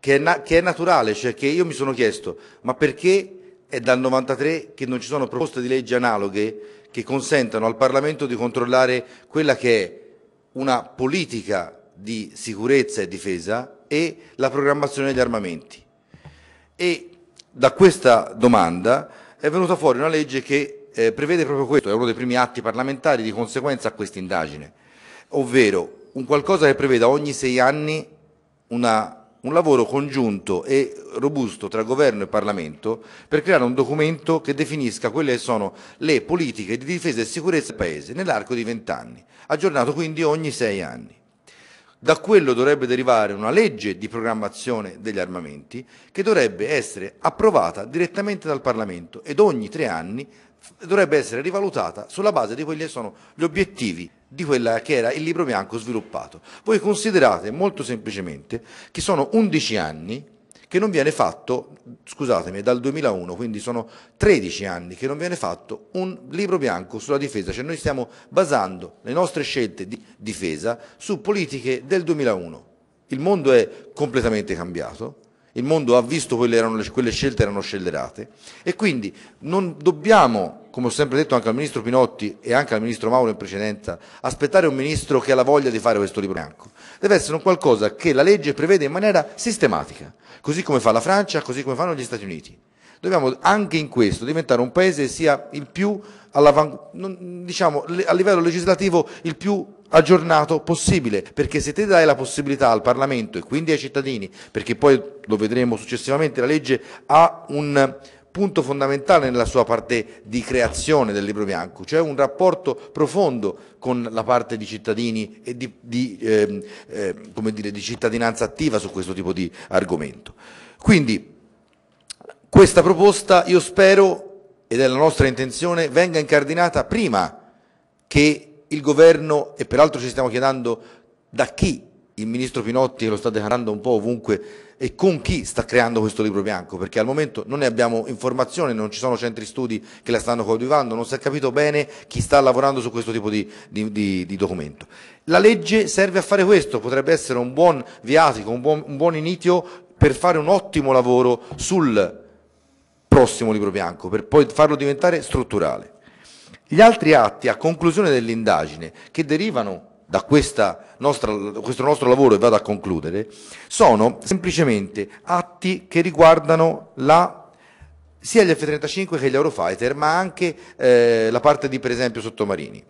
che, è na- che è naturale, cioè che io mi sono chiesto, ma perché è dal 93 che non ci sono proposte di legge analoghe che consentano al Parlamento di controllare quella che è una politica di sicurezza e difesa e la programmazione degli armamenti. E da questa domanda è venuta fuori una legge che eh, prevede proprio questo, è uno dei primi atti parlamentari di conseguenza a questa indagine, ovvero un qualcosa che preveda ogni sei anni una, un lavoro congiunto e robusto tra governo e Parlamento per creare un documento che definisca quelle che sono le politiche di difesa e sicurezza del Paese nell'arco di vent'anni, aggiornato quindi ogni sei anni. Da quello dovrebbe derivare una legge di programmazione degli armamenti che dovrebbe essere approvata direttamente dal Parlamento ed ogni tre anni dovrebbe essere rivalutata sulla base di quelli che sono gli obiettivi di quella che era il libro bianco sviluppato. Voi considerate molto semplicemente che sono 11 anni che non viene fatto, scusatemi, dal 2001, quindi sono 13 anni che non viene fatto un libro bianco sulla difesa, cioè noi stiamo basando le nostre scelte di difesa su politiche del 2001. Il mondo è completamente cambiato, il mondo ha visto quelle, erano quelle scelte erano scellerate e quindi non dobbiamo, come ho sempre detto anche al ministro Pinotti e anche al ministro Mauro in precedenza, aspettare un ministro che ha la voglia di fare questo libro bianco. Deve essere un qualcosa che la legge prevede in maniera sistematica, così come fa la Francia, così come fanno gli Stati Uniti dobbiamo anche in questo diventare un paese che sia il più diciamo, a livello legislativo il più aggiornato possibile, perché se te dai la possibilità al Parlamento e quindi ai cittadini, perché poi lo vedremo successivamente, la legge ha un punto fondamentale nella sua parte di creazione del libro bianco, cioè un rapporto profondo con la parte di cittadini e di, di, ehm, eh, eh, dire, di cittadinanza attiva su questo tipo di argomento. Quindi, questa proposta io spero, ed è la nostra intenzione, venga incardinata prima che il governo, e peraltro ci stiamo chiedendo da chi il ministro Pinotti lo sta declarando un po' ovunque e con chi sta creando questo libro bianco, perché al momento non ne abbiamo informazione non ci sono centri studi che la stanno coadiuvando, non si è capito bene chi sta lavorando su questo tipo di, di, di, di documento. La legge serve a fare questo, potrebbe essere un buon viatico, un buon, un buon inizio per fare un ottimo lavoro sul prossimo libro bianco per poi farlo diventare strutturale. Gli altri atti a conclusione dell'indagine che derivano da nostra, questo nostro lavoro e vado a concludere, sono semplicemente atti che riguardano la, sia gli F-35 che gli Eurofighter, ma anche eh, la parte di per esempio sottomarini.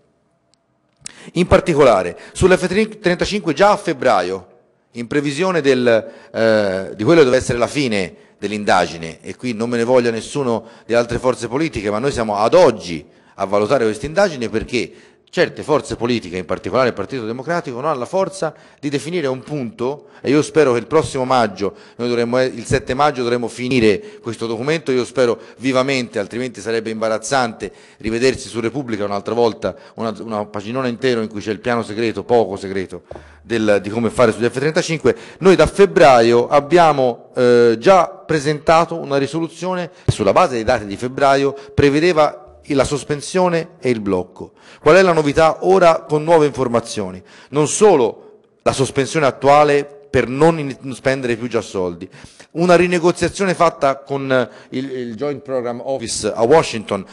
In particolare, sull'F-35 già a febbraio, in previsione del, eh, di quello che doveva essere la fine dell'indagine e qui non me ne voglia nessuno delle altre forze politiche, ma noi siamo ad oggi a valutare questa indagine perché certe forze politiche, in particolare il Partito Democratico, non hanno la forza di definire un punto e io spero che il prossimo maggio, noi dovremmo, eh, il 7 maggio dovremo finire questo documento, io spero vivamente, altrimenti sarebbe imbarazzante rivedersi su Repubblica un'altra volta, una, una paginona intera in cui c'è il piano segreto, poco segreto, del, di come fare sugli F-35. Noi da febbraio abbiamo eh, già presentato una risoluzione sulla base dei dati di febbraio, prevedeva la sospensione e il blocco. Qual è la novità ora con nuove informazioni? Non solo la sospensione attuale per non spendere più già soldi. Una rinegoziazione fatta con eh, il, il Joint Program Office a Washington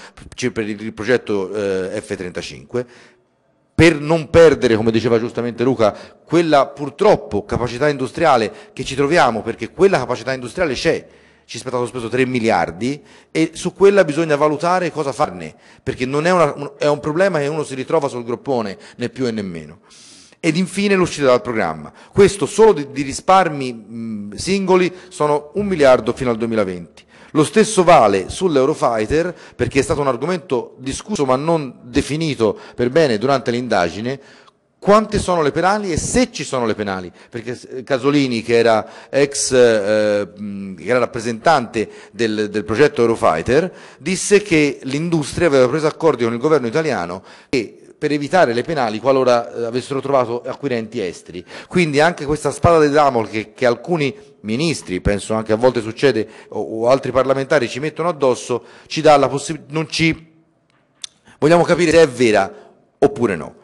per il progetto eh, F-35 per non perdere, come diceva giustamente Luca, quella purtroppo capacità industriale che ci troviamo, perché quella capacità industriale c'è, ci spettano speso 3 miliardi e su quella bisogna valutare cosa farne, perché non è, una, è un problema che uno si ritrova sul groppone né più e né meno ed infine l'uscita dal programma. Questo solo di, di risparmi mh, singoli sono un miliardo fino al 2020. Lo stesso vale sull'Eurofighter perché è stato un argomento discusso ma non definito per bene durante l'indagine quante sono le penali e se ci sono le penali, perché eh, Casolini che era ex eh, che era rappresentante del, del, progetto Eurofighter disse che l'industria aveva preso accordi con il governo italiano che, per evitare le penali qualora eh, avessero trovato acquirenti esteri. Quindi anche questa spada di Damol che, che alcuni ministri, penso anche a volte succede, o, o altri parlamentari ci mettono addosso, ci dà la possibilità, non ci vogliamo capire se è vera oppure no.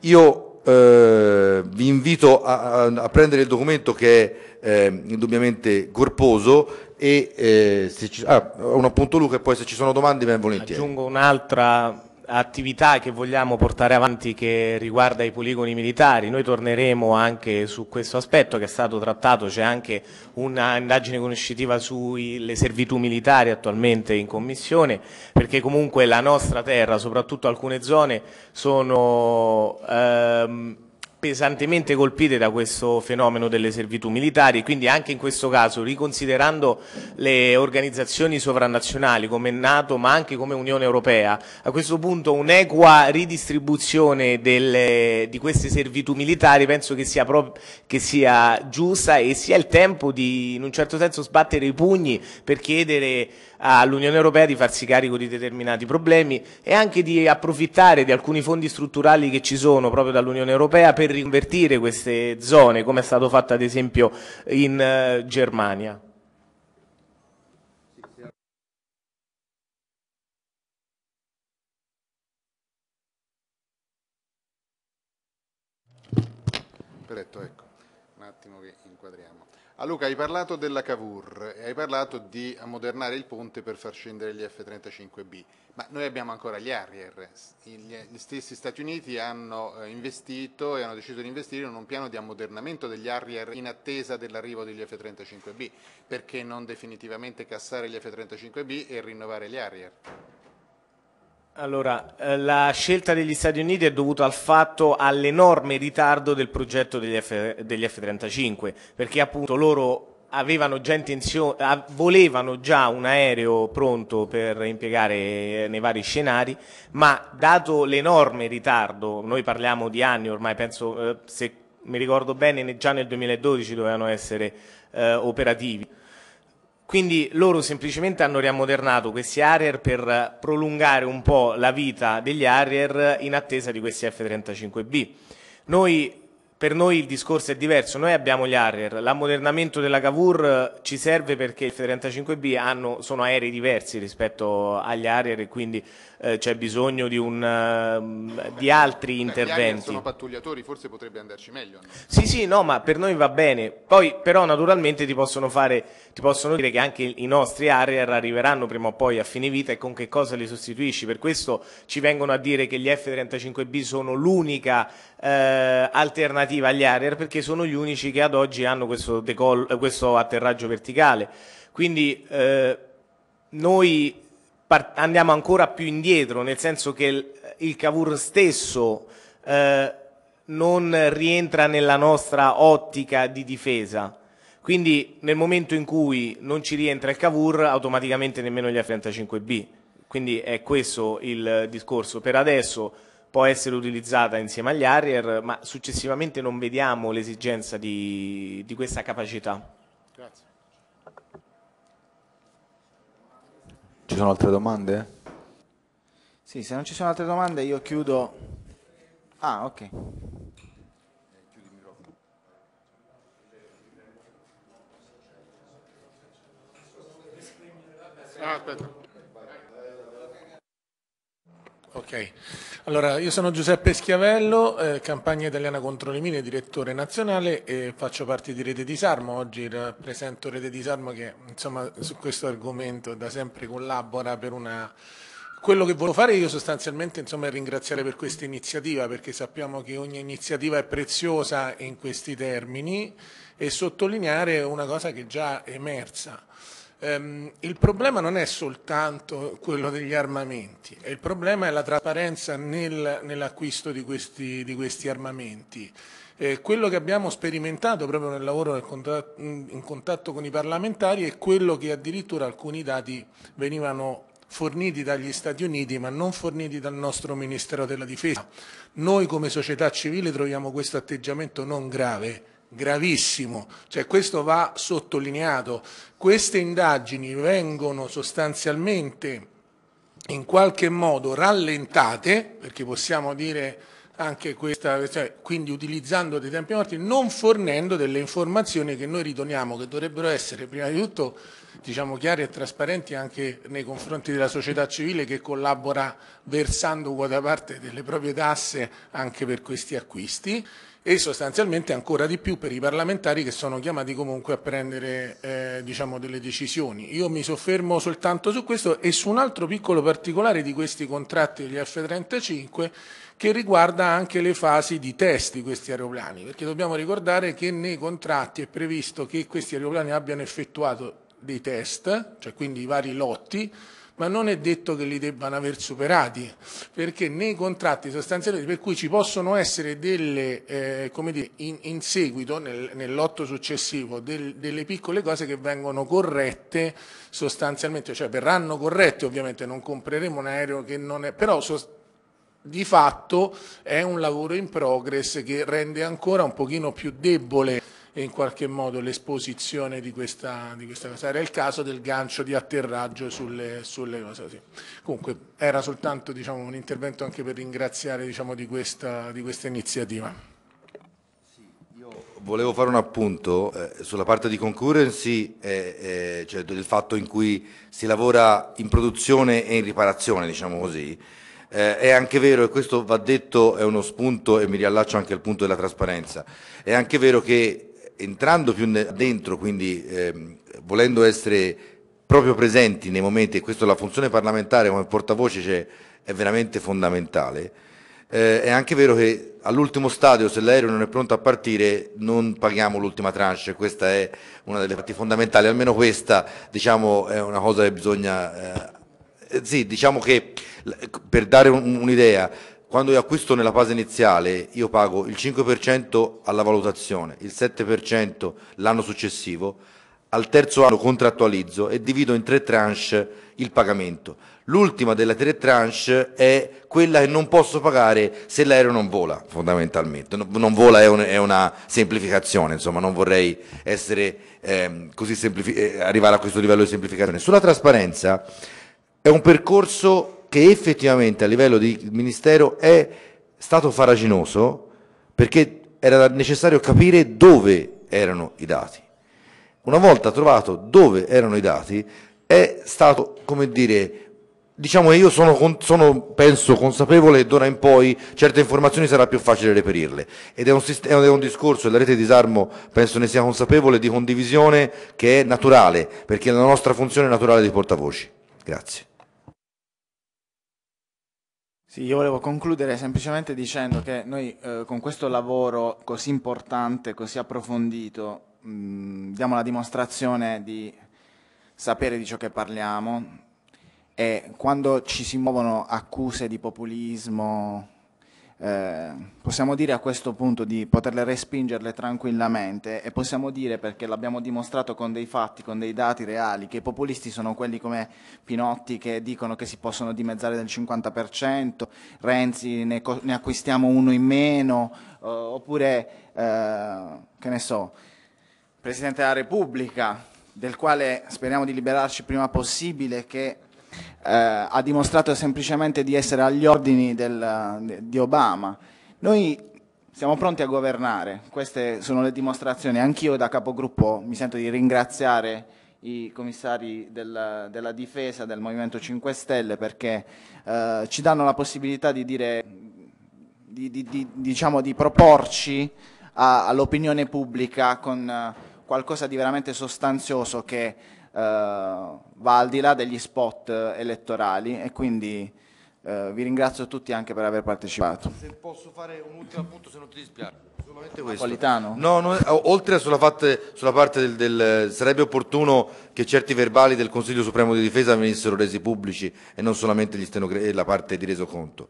Io eh, vi invito a, a, prendere il documento che è eh, indubbiamente corposo e eh, se ci, ah, un appunto Luca e poi se ci sono domande ben volentieri. Aggiungo un'altra attività che vogliamo portare avanti che riguarda i poligoni militari. Noi torneremo anche su questo aspetto che è stato trattato, c'è anche un'indagine conoscitiva sulle servitù militari attualmente in commissione, perché comunque la nostra terra, soprattutto alcune zone, sono... Ehm, pesantemente colpite da questo fenomeno delle servitù militari, quindi anche in questo caso, riconsiderando le organizzazioni sovranazionali come Nato ma anche come Unione Europea, a questo punto un'equa ridistribuzione delle, di queste servitù militari penso che sia, che sia giusta e sia il tempo di in un certo senso sbattere i pugni per chiedere all'Unione Europea di farsi carico di determinati problemi e anche di approfittare di alcuni fondi strutturali che ci sono proprio dall'Unione Europea per riconvertire queste zone, come è stato fatto ad esempio in eh, Germania. Perfetto, ecco. Ah, Luca, hai parlato della Cavour, e hai parlato di ammodernare il ponte per far scendere gli F-35B, ma noi abbiamo ancora gli Harrier. Gli stessi Stati Uniti hanno eh, investito e hanno deciso di investire in un piano di ammodernamento degli Harrier in attesa dell'arrivo degli F-35B. Perché non definitivamente cassare gli F-35B e rinnovare gli Harrier? Allora, eh, la scelta degli Stati Uniti è dovuta al fatto all'enorme ritardo del progetto degli, F, 35 perché appunto loro avevano già intenzione, volevano già un aereo pronto per impiegare eh, nei vari scenari, ma dato l'enorme ritardo, noi parliamo di anni ormai, penso, eh, se mi ricordo bene, già nel 2012 dovevano essere eh, operativi, quindi loro semplicemente hanno riammodernato questi Harrier per prolungare un po' la vita degli Harrier in attesa di questi F-35B. Noi, per noi il discorso è diverso, noi abbiamo gli Harrier, l'ammodernamento della Cavour eh, ci serve perché i F-35B hanno, sono aerei diversi rispetto agli Harrier e quindi eh, c'è bisogno di, un, eh, di altri interventi. sono pattugliatori, forse potrebbe andarci meglio. No? Sì, sì, no, ma per noi va bene. Poi però naturalmente ti possono, fare, ti possono dire che anche i nostri Harrier arriveranno prima o poi a fine vita e con che cosa li sostituisci. Per questo ci vengono a dire che gli F35B sono l'unica eh, alternativa agli Harrier perché sono gli unici che ad oggi hanno questo, questo atterraggio verticale. Quindi eh, noi andiamo ancora più indietro, nel senso che il, il Cavour stesso eh, non rientra nella nostra ottica di difesa. Quindi nel momento in cui non ci rientra il Cavour, automaticamente nemmeno gli F-35B. Quindi è questo il discorso. Per adesso può essere utilizzata insieme agli Harrier, ma successivamente non vediamo l'esigenza di, di questa capacità. Ci sono altre domande? Sì, se non ci sono altre domande io chiudo. Ah, ok. Ah, aspetta. Ok, allora io sono Giuseppe Schiavello, eh, campagna italiana contro le mine, direttore nazionale e faccio parte di Rete Disarmo, oggi rappresento Rete Disarmo che insomma su questo argomento da sempre collabora per una... Quello che volevo fare io sostanzialmente insomma, è ringraziare per questa iniziativa perché sappiamo che ogni iniziativa è preziosa in questi termini e sottolineare una cosa che è già emersa Ehm, il problema non è soltanto quello degli armamenti, il problema è la trasparenza nel, nell'acquisto di questi, di questi armamenti. Eh, quello che abbiamo sperimentato proprio nel lavoro nel contatto, in contatto con i parlamentari è quello che addirittura alcuni dati venivano forniti dagli Stati Uniti ma non forniti dal nostro Ministero della Difesa. Noi come società civile troviamo questo atteggiamento non grave, gravissimo, cioè questo va sottolineato. Queste indagini vengono sostanzialmente in qualche modo rallentate, perché possiamo dire anche questa, cioè, quindi utilizzando dei tempi morti, non fornendo delle informazioni che noi riteniamo che dovrebbero essere prima di tutto diciamo, chiari e trasparenti anche nei confronti della società civile che collabora versando quota parte delle proprie tasse anche per questi acquisti e sostanzialmente ancora di più per i parlamentari che sono chiamati comunque a prendere eh, diciamo delle decisioni. Io mi soffermo soltanto su questo e su un altro piccolo particolare di questi contratti degli F-35 che riguarda anche le fasi di test di questi aeroplani, perché dobbiamo ricordare che nei contratti è previsto che questi aeroplani abbiano effettuato dei test, cioè quindi i vari lotti, ma non è detto che li debbano aver superati, perché nei contratti sostanzialmente, per cui ci possono essere delle, eh, come dire, in, in seguito, nel, nell'otto successivo, del, delle piccole cose che vengono corrette sostanzialmente, cioè verranno corrette ovviamente, non compreremo un aereo che non è, però di fatto è un lavoro in progress che rende ancora un pochino più debole in qualche modo l'esposizione di questa, di questa, cosa. Era il caso del gancio di atterraggio sulle, sulle cose. Sì. Comunque era soltanto diciamo, un intervento anche per ringraziare diciamo, di, questa, di questa iniziativa volevo fare un appunto eh, sulla parte di concurrency, eh, eh, cioè del fatto in cui si lavora in produzione e in riparazione, diciamo così. Eh, è anche vero, e questo va detto, è uno spunto e mi riallaccio anche al punto della trasparenza, è anche vero che entrando più dentro, quindi eh, volendo essere proprio presenti nei momenti, e questa è la funzione parlamentare come portavoce è veramente fondamentale, eh, è anche vero che all'ultimo stadio, se l'aereo non è pronto a partire, non paghiamo l'ultima tranche, questa è una delle parti fondamentali, almeno questa diciamo, è una cosa che bisogna... Eh, eh sì, diciamo che per dare un'idea, quando io acquisto nella fase iniziale io pago il 5% alla valutazione, il 7% l'anno successivo, al terzo anno contrattualizzo e divido in tre tranche il pagamento. L'ultima delle tre tranche è quella che non posso pagare se l'aereo non vola, fondamentalmente. Non vola è, un, è una semplificazione, insomma, non vorrei essere, ehm, eh, semplifi- arrivare a questo livello di semplificazione. Sulla trasparenza è un percorso che effettivamente a livello di Ministero è stato faraginoso perché era necessario capire dove erano i dati. Una volta trovato dove erano i dati è stato, come dire, diciamo che io sono, sono, penso consapevole d'ora in poi certe informazioni sarà più facile reperirle ed è un, è un discorso e la rete di disarmo penso ne sia consapevole di condivisione che è naturale perché è la nostra funzione naturale di portavoci grazie sì, io volevo concludere semplicemente dicendo che noi eh, con questo lavoro così importante, così approfondito, mh, mm, diamo la dimostrazione di sapere di ciò che parliamo e quando ci si muovono accuse di populismo eh, possiamo dire a questo punto di poterle respingerle tranquillamente e possiamo dire, perché l'abbiamo dimostrato con dei fatti, con dei dati reali, che i populisti sono quelli come Pinotti che dicono che si possono dimezzare del 50%, Renzi ne, ne acquistiamo uno in meno, eh, oppure, eh, che ne so, Presidente della Repubblica, del quale speriamo di liberarci prima possibile, che eh, ha dimostrato semplicemente di essere agli ordini del, di Obama. Noi siamo pronti a governare, queste sono le dimostrazioni. Anch'io da capogruppo mi sento di ringraziare i commissari del, della difesa del Movimento 5 Stelle perché eh, ci danno la possibilità di, dire, di, di, diciamo, di proporci all'opinione pubblica con eh, qualcosa di veramente sostanzioso che eh, va al di là degli spot eh, elettorali e quindi eh, vi ringrazio tutti anche per aver partecipato. Se posso fare un ultimo appunto se non ti dispiace. Napolitano? No, no, oltre sulla, fatte, sulla parte del, del, sarebbe opportuno che certi verbali del Consiglio Supremo di Difesa venissero resi pubblici e non solamente la parte di resoconto.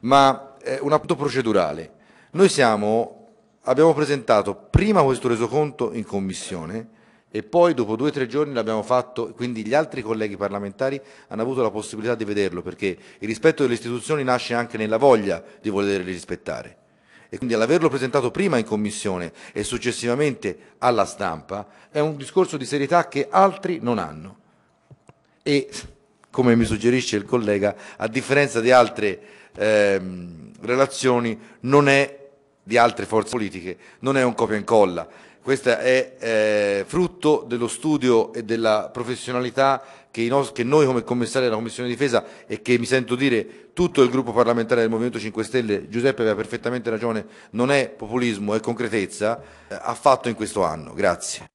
Ma eh, un appunto procedurale. Noi siamo, abbiamo presentato prima questo resoconto in Commissione e poi dopo due o tre giorni l'abbiamo fatto, quindi gli altri colleghi parlamentari hanno avuto la possibilità di vederlo, perché il rispetto delle istituzioni nasce anche nella voglia di volerle rispettare. E quindi all'averlo presentato prima in commissione e successivamente alla stampa è un discorso di serietà che altri non hanno. E come mi suggerisce il collega, a differenza di altre ehm, relazioni, non è di altre forze politiche, non è un copia e incolla. Questo è eh, frutto dello studio e della professionalità che, nos- che noi come commissari della Commissione Difesa e che mi sento dire tutto il gruppo parlamentare del Movimento 5 Stelle, Giuseppe aveva perfettamente ragione, non è populismo, è concretezza, eh, ha fatto in questo anno. Grazie.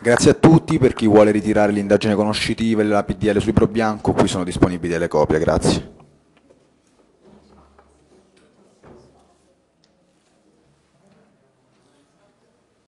Grazie a tutti, per chi vuole ritirare l'indagine conoscitiva e la PDL sui Pro Bianco, qui sono disponibili le copie, grazie.